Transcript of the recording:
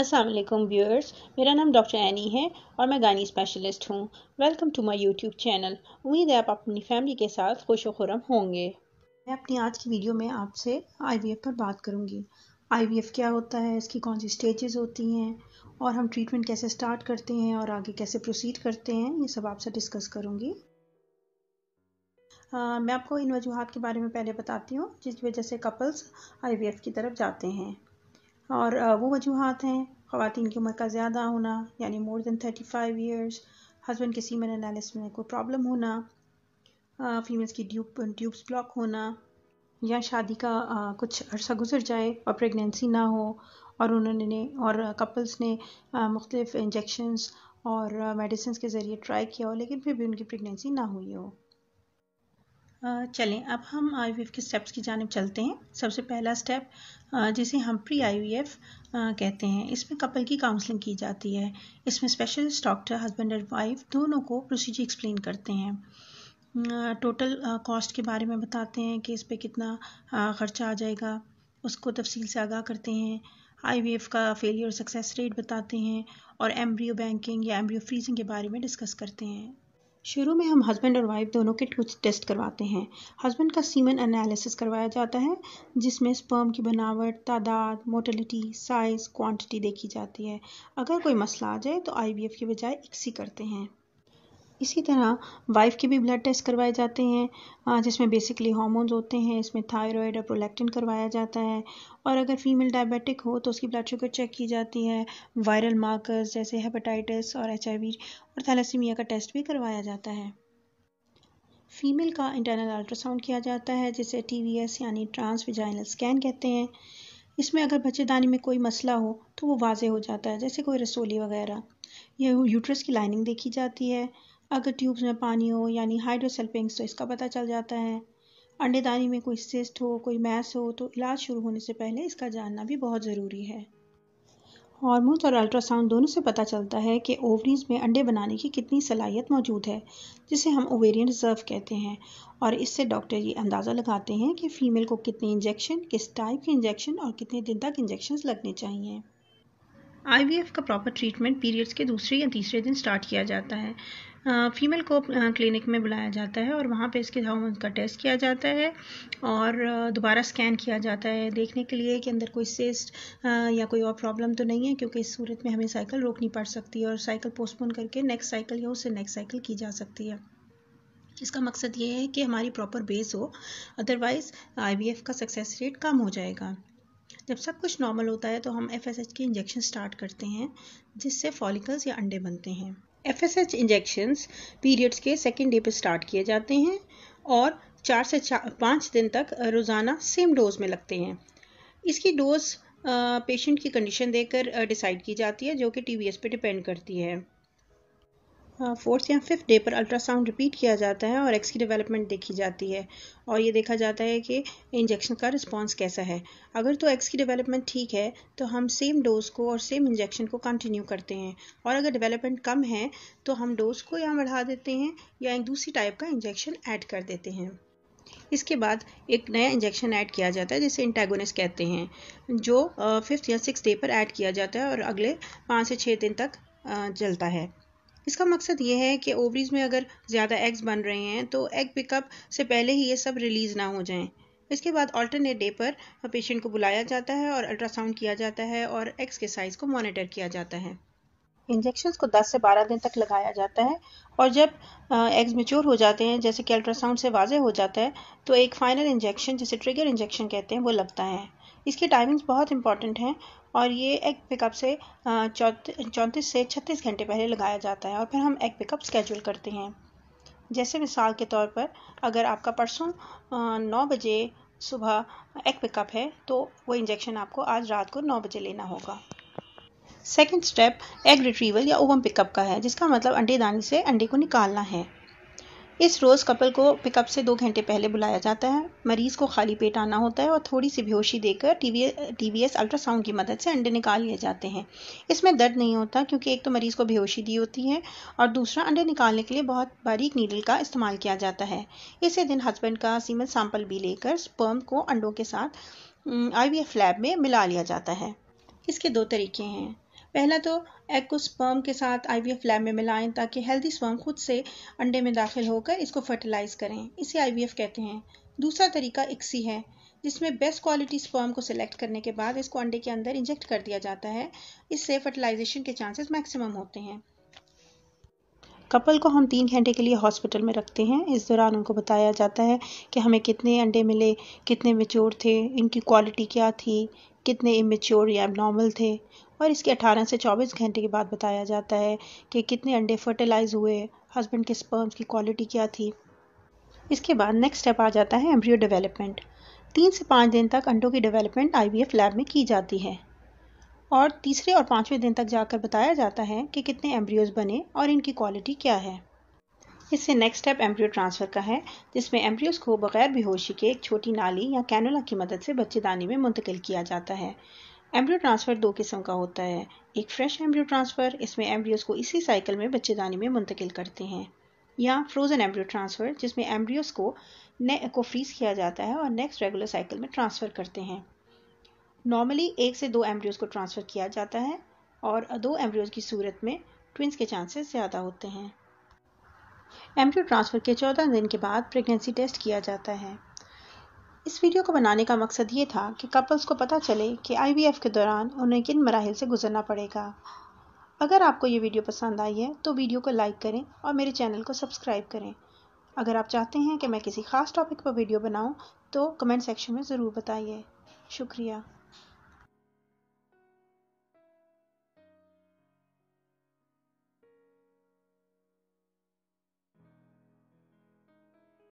अस्सलाम व्यूअर्स मेरा नाम डॉक्टर एनी है और मैं गानी स्पेशलिस्ट हूँ welcome to my YouTube channel उम्मीद है आप अपनी फैमिली के साथ खुश खुरम होंगे मैं अपनी आज की वीडियो में आपसे आई वी एफ पर बात करूँगी आई वी एफ क्या होता है इसकी कौन सी स्टेजेज़ होती हैं और हम ट्रीटमेंट कैसे स्टार्ट करते हैं और आगे कैसे प्रोसीड करते हैं ये सब आपसे डिस्कस करूँगी मैं आपको इन वजूहत के बारे में पहले बताती हूँ जिस वजह से कपल्स आईवीएफ की तरफ जाते हैं और वो वजूहत हैं खातन की उम्र का ज़्यादा होना यानी more than thirty five years husband के सीमन एनालिस में कोई प्रॉब्लम होना फीमेल्स की ट्यूब ट्यूब्स ब्लॉक होना या शादी का आ, कुछ अर्सा गुजर जाए और प्रेगनेंसी ना हो और उन्होंने और कपल्स ने मुख्तलिफ़ इंजेक्शन्स और मेडिसिन के ज़रिए ट्राई किया हो लेकिन फिर भी उनकी प्रेगनेंसी ना हुई हो चलें अब हम आई के स्टेप्स की जानब चलते हैं सबसे पहला स्टेप जिसे हम प्री आई कहते हैं इसमें कपल की काउंसलिंग की जाती है इसमें specialist doctor husband and wife दोनों को प्रोसीजर एक्सप्लेन करते हैं टोटल कॉस्ट के बारे में बताते हैं कि इस पर कितना ख़र्चा आ जाएगा उसको तफसील से आगाह करते हैं आई का फेलियर सक्सेस रेट बताते हैं और एम्ब्रियो बैंकिंग या एम्ब्रियो फ्रीजिंग के बारे में डिस्कस करते हैं शुरू में हम हस्बैंड और वाइफ दोनों के कुछ टेस्ट करवाते हैं हस्बैंड का सीमन एनालिसिस करवाया जाता है जिसमें स्पर्म की बनावट तादाद मोटलिटी साइज़ क्वांटिटी देखी जाती है अगर कोई मसला आ जाए तो आईवीएफ के बजाय इक्सी करते हैं इसी तरह वाइफ के भी ब्लड टेस्ट करवाए जाते हैं जिसमें बेसिकली हॉर्मोन्स होते हैं इसमें थायराइड और प्रोलैक्टिन करवाया जाता है और अगर फीमेल डायबिटिक हो तो उसकी ब्लड शुगर चेक की जाती है वायरल मार्कर्स जैसे हेपेटाइटिस और एच और थैलासीमिया का टेस्ट भी करवाया जाता है फीमेल का इंटरनल अल्ट्रासाउंड किया जाता है जिसे टी यानी ट्रांस विजाइनल स्कैन कहते हैं इसमें अगर बच्चेदानी में कोई मसला हो तो वो वाजे हो जाता है जैसे कोई रसोली वगैरह या यूट्रस की लाइनिंग देखी जाती है अगर ट्यूब्स में पानी हो यानी हाइड्रोसल्पिंग्स तो इसका पता चल जाता है अंडेदानी में कोई सिस्ट हो कोई मैस हो तो इलाज शुरू होने से पहले इसका जानना भी बहुत ज़रूरी है हॉर्मोन्स और अल्ट्रासाउंड दोनों से पता चलता है कि ओवरीज में अंडे बनाने की कितनी सलाहियत मौजूद है जिसे हम ओवेरियन रिजर्व कहते हैं और इससे डॉक्टर ये अंदाज़ा लगाते हैं कि फ़ीमेल को कितने इंजेक्शन किस टाइप के इंजेक्शन और कितने दिन तक इंजेक्शन लगने चाहिए आई का प्रॉपर ट्रीटमेंट पीरियड्स के दूसरे या तीसरे दिन स्टार्ट किया जाता है फीमेल को क्लिनिक में बुलाया जाता है और वहाँ पे इसके हार्मोन का टेस्ट किया जाता है और दोबारा स्कैन किया जाता है देखने के लिए कि अंदर कोई सिस्ट या कोई और प्रॉब्लम तो नहीं है क्योंकि इस सूरत में हमें साइकिल रोकनी पड़ सकती है और साइकिल पोस्टपोन करके नेक्स्ट साइकिल या उससे नेक्स्ट साइकिल की जा सकती है इसका मकसद ये है कि हमारी प्रॉपर बेस हो अदरवाइज़ आई का सक्सेस रेट कम हो जाएगा जब सब कुछ नॉर्मल होता है तो हम एफ की इंजेक्शन स्टार्ट करते हैं जिससे फॉलिकल्स या अंडे बनते हैं F S H injections periods के सेकेंड डे पर स्टार्ट किए जाते हैं और चार से चार पाँच दिन तक रोज़ाना सेम डोज में लगते हैं इसकी डोज पेशेंट की कंडीशन देखकर डिसाइड की जाती है जो कि टी वी एस पर डिपेंड करती है फोर्थ हाँ, या फिफ्थ डे पर अल्ट्रासाउंड रिपीट किया जाता है और एक्स की डेवलपमेंट देखी जाती है और ये देखा जाता है कि इंजेक्शन का रिस्पांस कैसा है अगर तो एक्स की डेवलपमेंट ठीक है तो हम सेम डोज को और सेम इंजेक्शन को कंटिन्यू करते हैं और अगर डेवलपमेंट कम है तो हम डोज को या बढ़ा देते हैं या एक दूसरी टाइप का इंजेक्शन ऐड कर देते हैं इसके बाद एक नया इंजेक्शन ऐड किया जाता है जिसे इंटेगोनिस कहते हैं जो फिफ्थ या सिक्स डे पर ऐड किया जाता है और अगले पाँच से छः दिन तक चलता है इसका मकसद ये है कि ओवरीज में अगर ज़्यादा एग्स बन रहे हैं तो एग पिकअप से पहले ही ये सब रिलीज़ ना हो जाएं इसके बाद ऑल्टरनेट डे पर पेशेंट को बुलाया जाता है और अल्ट्रासाउंड किया जाता है और एग्स के साइज़ को मॉनिटर किया जाता है इंजेक्शन को 10 से 12 दिन तक लगाया जाता है और जब एग्स मेच्योर हो जाते हैं जैसे कि अल्ट्रासाउंड से वाजे हो जाता है तो एक फाइनल इंजेक्शन जिसे ट्रिगर इंजेक्शन कहते हैं वो लगता है इसकी टाइमिंग्स बहुत इंपॉर्टेंट हैं और ये एग पिकअप से चौंतीस से छत्तीस घंटे पहले लगाया जाता है और फिर हम एग पिकअप स्केजूल करते हैं जैसे मिसाल के तौर पर अगर आपका परसों नौ बजे सुबह एग पिकअप है तो वो इंजेक्शन आपको आज रात को नौ बजे लेना होगा सेकेंड स्टेप एग रिट्रीवल या ओवम पिकअप का है जिसका मतलब अंडे दानी से अंडे को निकालना है इस रोज़ कपल को पिकअप से दो घंटे पहले बुलाया जाता है मरीज़ को खाली पेट आना होता है और थोड़ी सी बेहोशी देकर टी वी अल्ट्रासाउंड की मदद से अंडे निकाल लिए जाते हैं इसमें दर्द नहीं होता क्योंकि एक तो मरीज़ को बेहोशी दी होती है और दूसरा अंडे निकालने के लिए बहुत बारीक नीडल का इस्तेमाल किया जाता है इसी दिन हस्बैंड का सीमेंट सैंपल भी लेकर स्पर्म को अंडों के साथ आईवीएफ लैब में मिला लिया जाता है इसके दो तरीके हैं पहला तो एग को स्पर्म के साथ एफ लैब में मिलाएं ताकि हेल्दी स्पर्म खुद से अंडे में दाखिल होकर इसको फर्टिलाइज़ करें इसे एफ कहते हैं दूसरा तरीका इक्सी है जिसमें बेस्ट क्वालिटी स्पर्म को सिलेक्ट करने के बाद इसको अंडे के अंदर इंजेक्ट कर दिया जाता है इससे फर्टिलाइजेशन के चांसेस मैक्सिमम होते हैं कपल को हम तीन घंटे के लिए हॉस्पिटल में रखते हैं इस दौरान उनको बताया जाता है कि हमें कितने अंडे मिले कितने मेच्योर थे इनकी क्वालिटी क्या थी कितने इमेच्योर या एबनॉर्मल थे और इसके 18 से 24 घंटे के बाद बताया जाता है कि कितने अंडे फर्टिलाइज हुए हस्बैंड के स्पर्म्स की क्वालिटी क्या थी इसके बाद नेक्स्ट स्टेप आ जाता है एम्ब्रियो डेवलपमेंट तीन से पाँच दिन तक अंडों की डेवलपमेंट आई लैब में की जाती है और तीसरे और पाँचवें दिन तक जाकर बताया जाता है कि कितने एम्ब्रियोज बने और इनकी क्वालिटी क्या है इससे नेक्स्ट स्टेप एम्ब्रियो ट्रांसफ़र का है जिसमें एम्ब्रियोज को बगैर बेहोशी के एक छोटी नाली या कैनोला की मदद से बच्चेदानी में मुंतकिल किया जाता है एम्ब्रियो ट्रांसफ़र दो किस्म का होता है एक फ्रेश एम्ब्रियो ट्रांसफ़र इसमें एम्ब्रियोस को इसी साइकिल में बच्चेदानी में मुंतकिल करते हैं या फ्रोज़न एम्ब्रियो ट्रांसफ़र जिसमें एम्ब्रियोज को ने को फ्रीज़ किया जाता है और नेक्स्ट रेगुलर साइकिल में ट्रांसफ़र करते हैं नॉर्मली एक से दो एम्ब्रियोज को ट्रांसफ़र किया जाता है और दो एम्ब्रियोज की सूरत में ट्विंस के चांसेस ज़्यादा होते हैं एम्ब्रियो ट्रांसफ़र के चौदह दिन के बाद प्रेगनेंसी टेस्ट किया जाता है इस वीडियो को बनाने का मकसद ये था कि कपल्स को पता चले कि आईवीएफ के दौरान उन्हें किन मराहल से गुजरना पड़ेगा अगर आपको ये वीडियो पसंद आई है तो वीडियो को लाइक करें और मेरे चैनल को सब्सक्राइब करें अगर आप चाहते हैं कि मैं किसी ख़ास टॉपिक पर वीडियो बनाऊं तो कमेंट सेक्शन में ज़रूर बताइए शुक्रिया